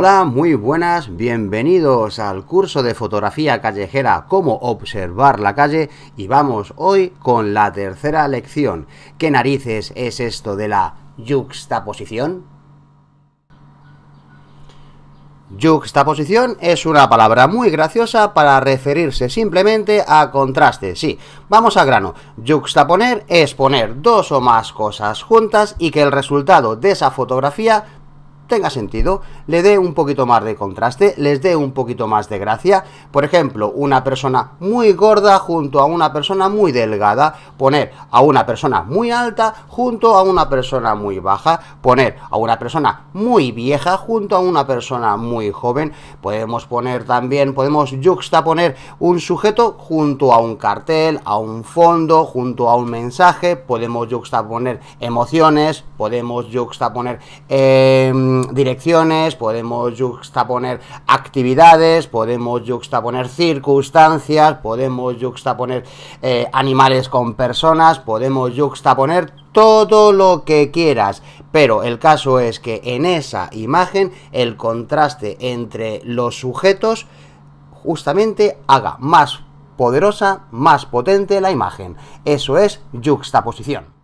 Hola, muy buenas, bienvenidos al curso de fotografía callejera, cómo observar la calle y vamos hoy con la tercera lección. ¿Qué narices es esto de la yuxtaposición? Yuxtaposición es una palabra muy graciosa para referirse simplemente a contraste. Sí, vamos a grano. Juxtaponer es poner dos o más cosas juntas y que el resultado de esa fotografía tenga sentido, le dé un poquito más de contraste, les dé un poquito más de gracia. Por ejemplo, una persona muy gorda junto a una persona muy delgada, poner a una persona muy alta junto a una persona muy baja, poner a una persona muy vieja junto a una persona muy joven. Podemos poner también, podemos juxtaponer un sujeto junto a un cartel, a un fondo, junto a un mensaje, podemos juxtaponer emociones, podemos juxtaponer... Em, direcciones, podemos juxtaponer actividades, podemos juxtaponer circunstancias, podemos juxtaponer eh, animales con personas, podemos juxtaponer todo lo que quieras, pero el caso es que en esa imagen el contraste entre los sujetos justamente haga más poderosa, más potente la imagen. Eso es juxtaposición.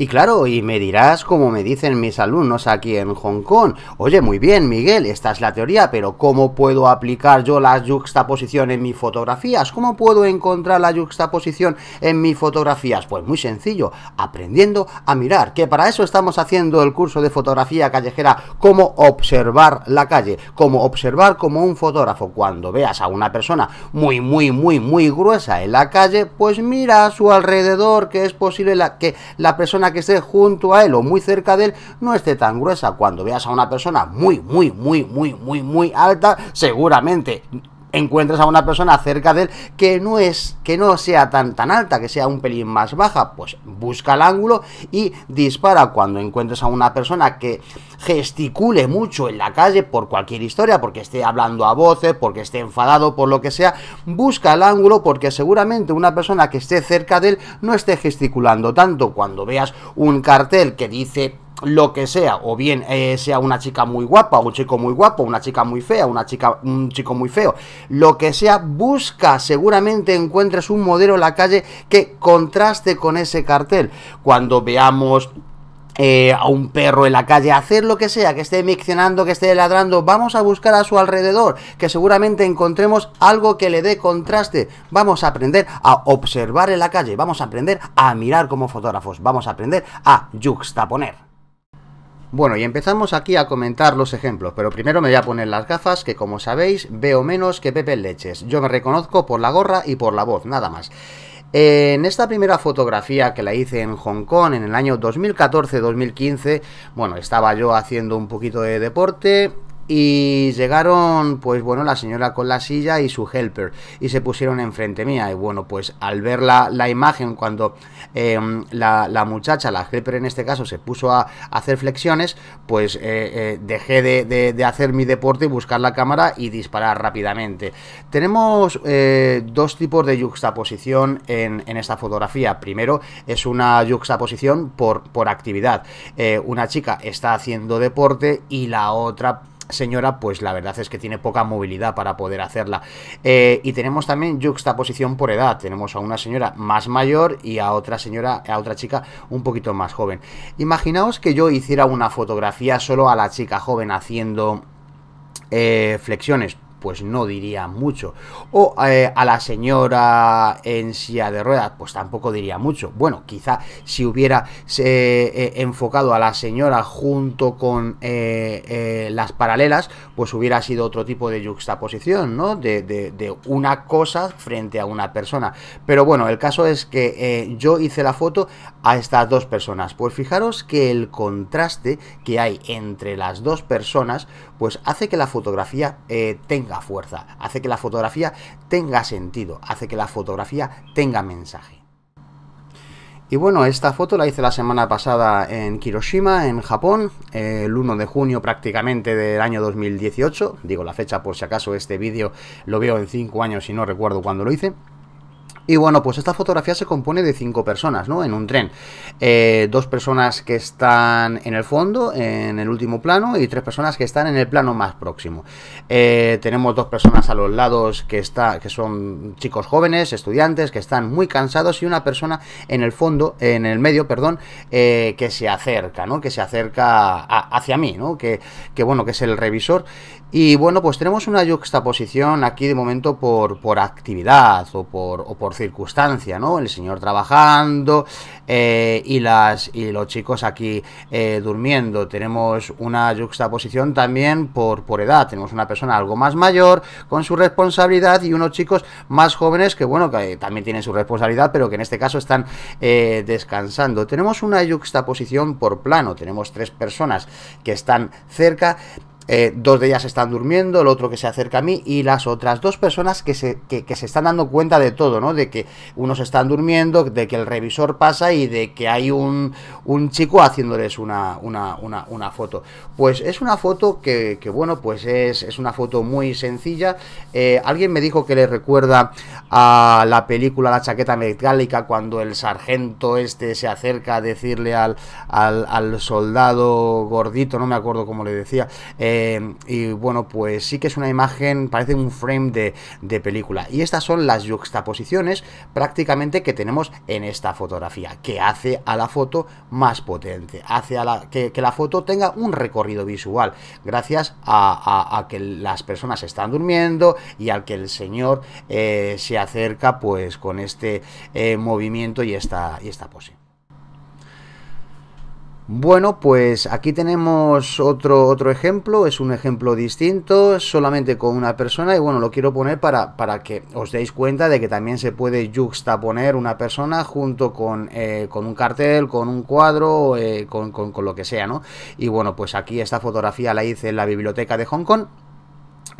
Y claro, y me dirás como me dicen mis alumnos aquí en Hong Kong, oye, muy bien Miguel, esta es la teoría, pero ¿cómo puedo aplicar yo la juxtaposición en mis fotografías? ¿Cómo puedo encontrar la juxtaposición en mis fotografías? Pues muy sencillo, aprendiendo a mirar, que para eso estamos haciendo el curso de fotografía callejera, cómo observar la calle, cómo observar como un fotógrafo. Cuando veas a una persona muy, muy, muy, muy gruesa en la calle, pues mira a su alrededor que es posible la, que la persona que esté junto a él o muy cerca de él no esté tan gruesa. Cuando veas a una persona muy, muy, muy, muy, muy, muy alta, seguramente encuentras a una persona cerca de él que no es que no sea tan tan alta, que sea un pelín más baja, pues busca el ángulo y dispara cuando encuentres a una persona que gesticule mucho en la calle por cualquier historia, porque esté hablando a voces, porque esté enfadado, por lo que sea, busca el ángulo porque seguramente una persona que esté cerca de él no esté gesticulando tanto cuando veas un cartel que dice lo que sea, o bien eh, sea una chica muy guapa, un chico muy guapo, una chica muy fea, una chica, un chico muy feo, lo que sea, busca, seguramente encuentres un modelo en la calle que contraste con ese cartel. Cuando veamos eh, a un perro en la calle, hacer lo que sea, que esté miccionando, que esté ladrando, vamos a buscar a su alrededor, que seguramente encontremos algo que le dé contraste. Vamos a aprender a observar en la calle, vamos a aprender a mirar como fotógrafos, vamos a aprender a juxtaponer. Bueno, y empezamos aquí a comentar los ejemplos, pero primero me voy a poner las gafas, que como sabéis, veo menos que Pepe Leches. Yo me reconozco por la gorra y por la voz, nada más. En esta primera fotografía que la hice en Hong Kong en el año 2014-2015, bueno, estaba yo haciendo un poquito de deporte, y llegaron, pues bueno, la señora con la silla y su helper y se pusieron enfrente mía y bueno, pues al ver la, imagen cuando em, la, muchacha, la helper en este caso, se puso a, hacer flexiones, pues eh, eh, dejé de, hacer mi deporte y buscar la cámara y disparar rápidamente. Tenemos eh, dos tipos de yuxtaposición en, esta fotografía. Primero es una yuxtaposición por, por actividad. una chica está haciendo deporte y la otra señora, pues la verdad es que tiene poca movilidad para poder hacerla. Eh, y tenemos también juxtaposición por edad. Tenemos a una señora más mayor y a otra señora, a otra chica un poquito más joven. Imaginaos que yo hiciera una fotografía solo a la chica joven haciendo eh, flexiones pues no diría mucho. O eh, a la señora en silla de ruedas, pues tampoco diría mucho. Bueno, quizá si hubiera se eh, eh, enfocado a la señora junto con las paralelas, pues hubiera sido otro tipo de juxtaposición, ¿no? de, una cosa frente a una persona. Pero bueno, el caso es que yo hice la foto a estas dos personas? Pues fijaros que el contraste que hay entre las dos personas, pues hace que la fotografía eh, tenga fuerza, hace que la fotografía tenga sentido, hace que la fotografía tenga mensaje. Y bueno, esta foto la hice la semana pasada en Hiroshima, en Japón, eh, el 1 de junio prácticamente del año 2018, digo la fecha por si acaso este vídeo lo veo en 5 años y no recuerdo cuándo lo hice. Y bueno, pues esta fotografía se compone de cinco personas, ¿no? En un tren. Eh, dos personas que están en el fondo, en el último plano, y tres personas que están en el plano más próximo. Eh, tenemos dos personas a los lados que, está, que son chicos jóvenes, estudiantes, que están muy cansados, y una persona en el fondo, en el medio, perdón, eh, que se acerca, ¿no? Que se acerca hacia mí, ¿no? Que, bueno, que es el revisor. Y bueno, pues tenemos una juxtaposición aquí de momento por, por actividad o por, o por circunstancia, ¿no? El señor trabajando eh, y, las, y los chicos aquí eh, durmiendo. Tenemos una juxtaposición también por, por edad. Tenemos una persona algo más mayor con su responsabilidad y unos chicos más jóvenes que, bueno, que también tienen su responsabilidad, pero que en este caso están eh, descansando. Tenemos una juxtaposición por plano. Tenemos tres personas que están cerca eh, dos de ellas están durmiendo, el otro que se acerca a mí y las otras dos personas que se, que, se están dando cuenta de todo, ¿no? De que unos están durmiendo, de que el revisor pasa y de que hay un, un chico haciéndoles una, una, una, foto. Pues es una foto que, bueno, pues es, es, una foto muy sencilla. Eh, alguien me dijo que le recuerda a la película La chaqueta metálica cuando el sargento este se acerca a decirle al, al, soldado gordito, no me acuerdo cómo le decía, eh, eh, y bueno, pues sí que es una imagen, parece un frame de, película. Y estas son las juxtaposiciones prácticamente que tenemos en esta fotografía, que hace a la foto más potente, hace a la, que, la foto tenga un recorrido visual, gracias a, que las personas están durmiendo y al que el señor eh, se acerca pues con este eh, movimiento y esta, y esta pose. Bueno, pues aquí tenemos otro, otro ejemplo, es un ejemplo distinto, solamente con una persona y bueno, lo quiero poner para, para que os deis cuenta de que también se puede juxtaponer una persona junto con, eh, con un cartel, con un cuadro, eh, con, con, con lo que sea, ¿no? Y bueno, pues aquí esta fotografía la hice en la biblioteca de Hong Kong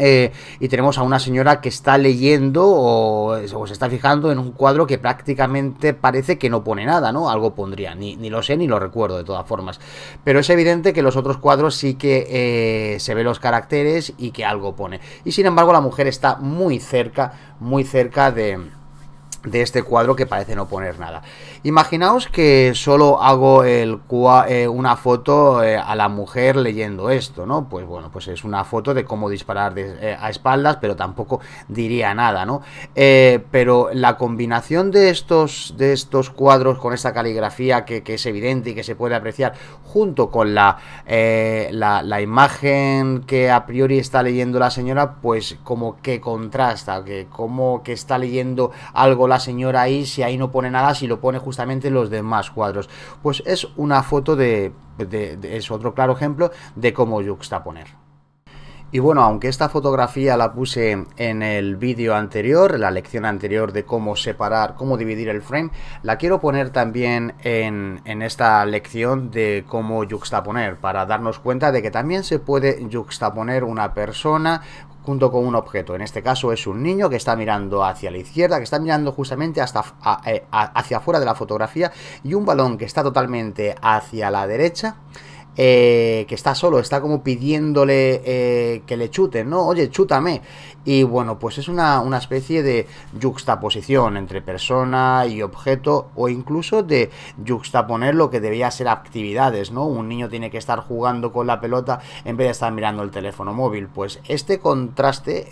eh, y tenemos a una señora que está leyendo o, se está fijando en un cuadro que prácticamente parece que no pone nada, ¿no? Algo pondría, ni, ni lo sé ni lo recuerdo de todas formas. Pero es evidente que los otros cuadros sí que eh, se ven los caracteres y que algo pone. Y sin embargo la mujer está muy cerca, muy cerca de de este cuadro que parece no poner nada. Imaginaos que solo hago el eh, una foto eh, a la mujer leyendo esto, ¿no? Pues bueno, pues es una foto de cómo disparar eh, a espaldas, pero tampoco diría nada, ¿no? pero la combinación de estos, de estos cuadros con esta caligrafía que, es evidente y que se puede apreciar, junto con la, la, imagen que a priori está leyendo la señora, pues como que contrasta, que como que está leyendo algo la señora ahí, si ahí no pone nada, si lo pone justamente los demás cuadros. Pues es una foto de, es otro claro ejemplo de cómo juxtaponer. Y bueno, aunque esta fotografía la puse en el vídeo anterior, la lección anterior de cómo separar, cómo dividir el frame, la quiero poner también en, en esta lección de cómo juxtaponer, para darnos cuenta de que también se puede juxtaponer una persona junto con un objeto. En este caso es un niño que está mirando hacia la izquierda, que está mirando justamente hasta eh, hacia afuera de la fotografía y un balón que está totalmente hacia la derecha eh, que está solo, está como pidiéndole eh, que le chuten, ¿no? Oye, chútame. Y bueno, pues es una, especie de juxtaposición entre persona y objeto o incluso de juxtaponer lo que debía ser actividades, ¿no? Un niño tiene que estar jugando con la pelota en vez de estar mirando el teléfono móvil. Pues este contraste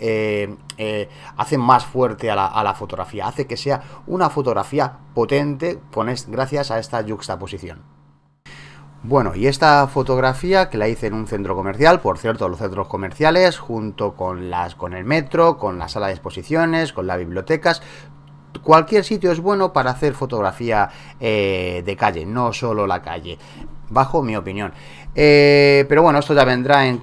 eh, hace más fuerte a la, fotografía, hace que sea una fotografía potente gracias a esta juxtaposición. Bueno, y esta fotografía que la hice en un centro comercial, por cierto, los centros comerciales, junto con las con el metro, con la sala de exposiciones, con las bibliotecas, cualquier sitio es bueno para hacer fotografía eh, de calle, no solo la calle bajo mi opinión. Eh, pero bueno, esto ya vendrá en,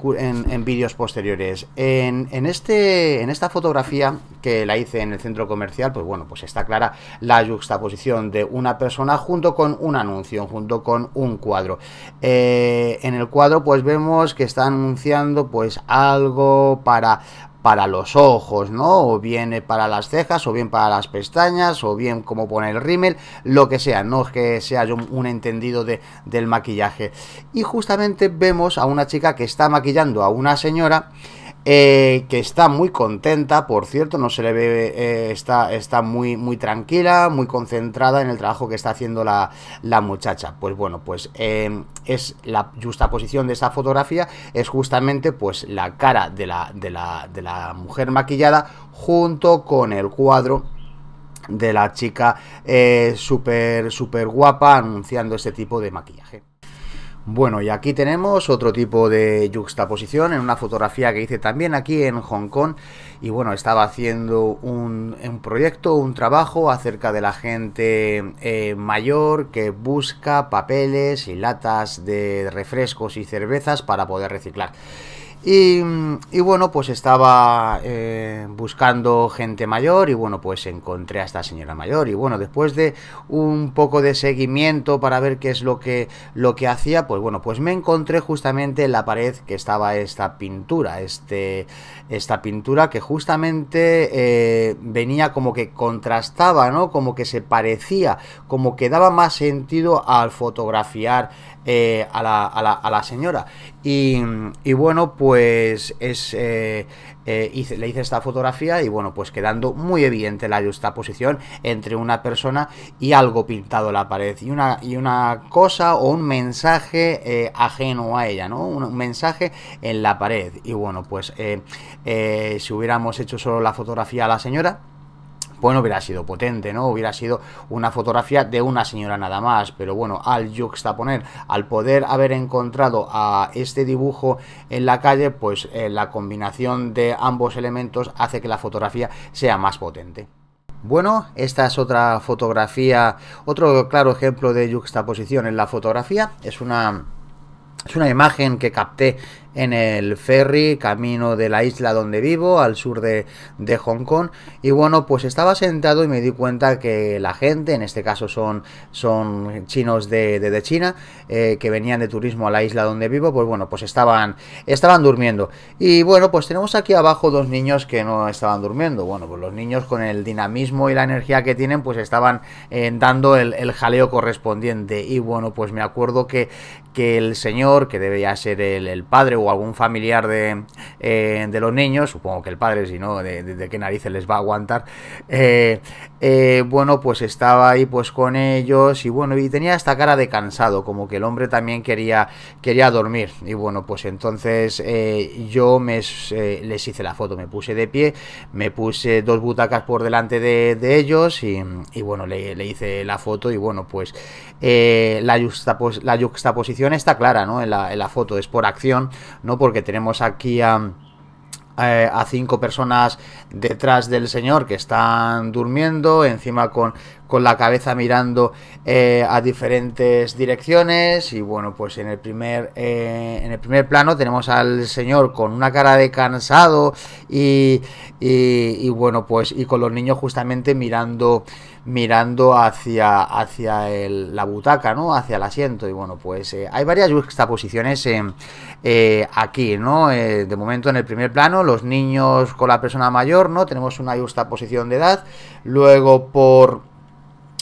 vídeos posteriores. En, este, en esta fotografía que la hice en el centro comercial, pues bueno, pues está clara la juxtaposición de una persona junto con un anuncio, junto con un cuadro. Eh, en el cuadro pues vemos que está anunciando pues algo para para los ojos, ¿no? O bien eh, para las cejas, o bien para las pestañas, o bien como poner rímel, lo que sea, no es que sea un entendido de, del maquillaje. Y justamente vemos a una chica que está maquillando a una señora eh, que está muy contenta, por cierto, no se le ve, eh, está, está muy, muy tranquila, muy concentrada en el trabajo que está haciendo la, la muchacha. Pues bueno, pues em, es la justa posición de esta fotografía, es justamente pues la cara de la, de la, de la mujer maquillada junto con el cuadro de la chica eh, súper, súper guapa anunciando este tipo de maquillaje. Bueno, y aquí tenemos otro tipo de juxtaposición en una fotografía que hice también aquí en Hong Kong. Y bueno, estaba haciendo un, proyecto, un trabajo acerca de la gente eh, mayor que busca papeles y latas de refrescos y cervezas para poder reciclar. Y, bueno, pues estaba eh, buscando gente mayor y bueno, pues encontré a esta señora mayor. Y bueno, después de un poco de seguimiento para ver qué es lo que, lo que hacía, pues bueno, pues me encontré justamente en la pared que estaba esta pintura, este, esta pintura que justamente eh, venía como que contrastaba, ¿no? Como que se parecía, como que daba más sentido al fotografiar eh, a, la, a, la, a, la, señora. Y, bueno, pues es, eh, eh, le hice esta fotografía y bueno, pues quedando muy evidente la posición entre una persona y algo pintado en la pared y una, y una cosa o un mensaje eh, ajeno a ella, ¿no? Un, mensaje en la pared y bueno, pues si hubiéramos hecho solo la fotografía a la señora bueno, no hubiera sido potente, ¿no? Hubiera sido una fotografía de una señora nada más, pero bueno, al juxtaponer, al poder haber encontrado a este dibujo en la calle, pues eh, la combinación de ambos elementos hace que la fotografía sea más potente. Bueno, esta es otra fotografía, otro claro ejemplo de juxtaposición en la fotografía, es una... Es una imagen que capté en el ferry camino de la isla donde vivo, al sur de, Hong Kong. Y bueno, pues estaba sentado y me di cuenta que la gente, en este caso son, son chinos de, China, eh, que venían de turismo a la isla donde vivo, pues bueno, pues estaban, estaban durmiendo. Y bueno, pues tenemos aquí abajo dos niños que no estaban durmiendo. Bueno, pues los niños con el dinamismo y la energía que tienen, pues estaban eh, dando el, jaleo correspondiente. Y bueno, pues me acuerdo que, que el señor, que debía ser el, el padre o algún familiar eh, de, los niños, supongo que el padre, si no, de, qué narices les va a aguantar, eh, eh, bueno, pues estaba ahí pues con ellos y bueno, y tenía esta cara de cansado, como que el hombre también quería, quería dormir. Y bueno, pues entonces yo me, les hice la foto, me puse de pie, me puse dos butacas por delante de, ellos y, bueno, le, hice la foto y bueno, pues la, pues la yuxtaposición está clara, ¿no? en la foto es por acción, ¿no? Porque tenemos aquí a eh, a cinco personas detrás del señor que están durmiendo, encima con, con la cabeza mirando eh, a diferentes direcciones y bueno pues en el primer eh, en el primer plano tenemos al señor con una cara de cansado y, bueno pues y con los niños justamente mirando mirando hacia, hacia la butaca, ¿no? Hacia el asiento. Y bueno, pues eh, hay varias juxtaposiciones aquí, ¿no? de momento en el primer plano, los niños con la persona mayor, ¿no? Tenemos una posición de edad. Luego por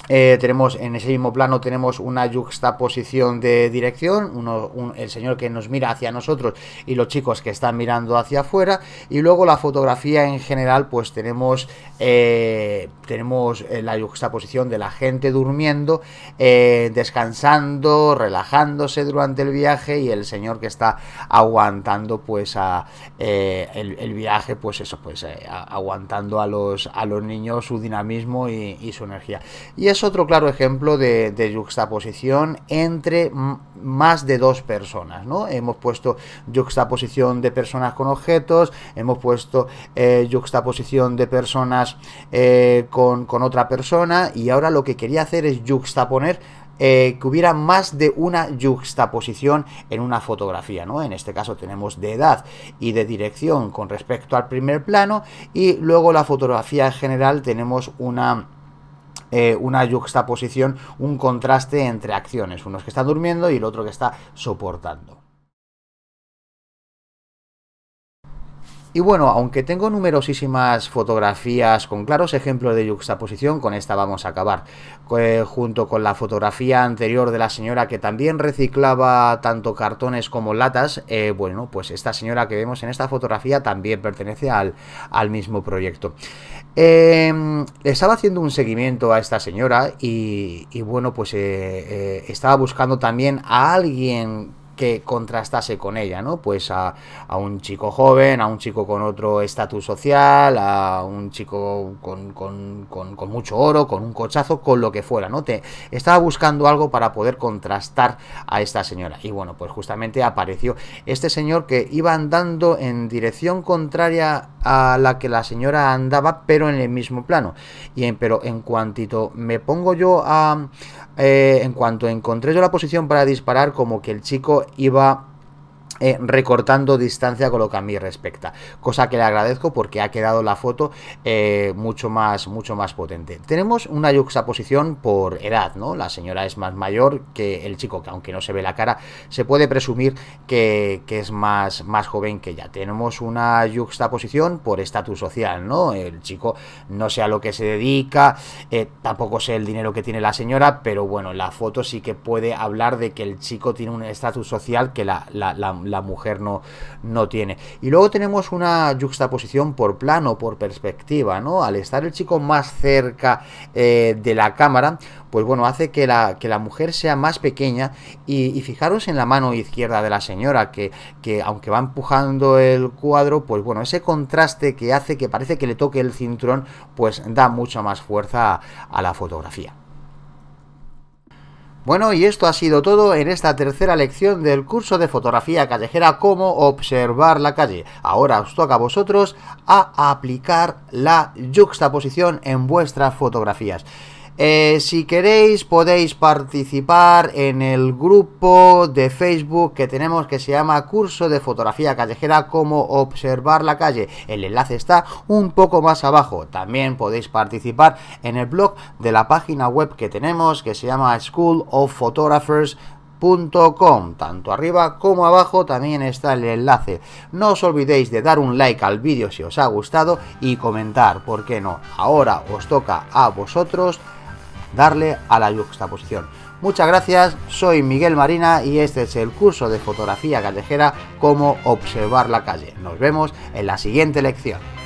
eh, tenemos en ese mismo plano tenemos una yuxtaposición de dirección, uno, el señor que nos mira hacia nosotros y los chicos que están mirando hacia afuera y luego la fotografía en general pues tenemos eh, tenemos eh, la juxtaposición de la gente durmiendo, descansando, relajándose durante el viaje y el señor que está aguantando pues a, el, viaje pues eso pues aguantando a los a los niños su dinamismo y, su energía y es otro claro ejemplo de, juxtaposición entre más de dos personas, ¿no? Hemos puesto juxtaposición de personas con objetos, hemos puesto eh, juxtaposición de personas eh, con, otra persona y ahora lo que quería hacer es juxtaponer eh, que hubiera más de una juxtaposición en una fotografía, ¿no? En este caso tenemos de edad y de dirección con respecto al primer plano y luego la fotografía en general tenemos una eh, una juxtaposición, un contraste entre acciones, unos que está durmiendo y el otro que está soportando. Y bueno, aunque tengo numerosísimas fotografías con claros ejemplos de juxtaposición, con esta vamos a acabar. Eh, junto con la fotografía anterior de la señora que también reciclaba tanto cartones como latas, eh, bueno, pues esta señora que vemos en esta fotografía también pertenece al, al mismo proyecto. Em, estaba haciendo un seguimiento a esta señora y bueno, pues eh, estaba buscando también a alguien que contrastase con ella, ¿no? Pues a, un chico joven, a un chico con otro estatus social, a un chico con, mucho oro, con un cochazo, con lo que fuera, ¿no? Te, estaba buscando algo para poder contrastar a esta señora. Y bueno, pues justamente apareció este señor que iba andando en dirección contraria a la que la señora andaba, pero en el mismo plano. Y pero en cuantito me pongo yo a... Eh, en cuanto encontré yo la posición para disparar, como que el chico 伊巴。Eh, recortando distancia con lo que a mí respecta. Cosa que le agradezco porque ha quedado la foto eh, mucho, más, mucho más potente. Tenemos una yuxtaposición por edad, ¿no? La señora es más mayor que el chico, que aunque no se ve la cara, se puede presumir que, es más, más joven que ella. Tenemos una yuxtaposición por estatus social, ¿no? El chico no sé a lo que se dedica, eh, tampoco sé el dinero que tiene la señora, pero bueno, la foto sí que puede hablar de que el chico tiene un estatus social que la la mujer no, no tiene. Y luego tenemos una juxtaposición por plano, por perspectiva, ¿no? Al estar el chico más cerca eh, de la cámara, pues bueno, hace que la, que la mujer sea más pequeña y, fijaros en la mano izquierda de la señora, que, que aunque va empujando el cuadro, pues bueno, ese contraste que hace que parece que le toque el cinturón, pues da mucha más fuerza a la fotografía. Bueno, y esto ha sido todo en esta tercera lección del curso de fotografía callejera cómo observar la calle. Ahora os toca a vosotros a aplicar la juxtaposición en vuestras fotografías. Eh, si queréis podéis participar en el grupo de Facebook que tenemos que se llama Curso de Fotografía Callejera, como observar la calle. El enlace está un poco más abajo. También podéis participar en el blog de la página web que tenemos que se llama schoolofphotographers.com Tanto arriba como abajo también está el enlace. No os olvidéis de dar un like al vídeo si os ha gustado y comentar, ¿por qué no? Ahora os toca a vosotros darle a la juxtaposición. Muchas gracias, soy Miguel Marina y este es el curso de fotografía callejera, cómo observar la calle. Nos vemos en la siguiente lección.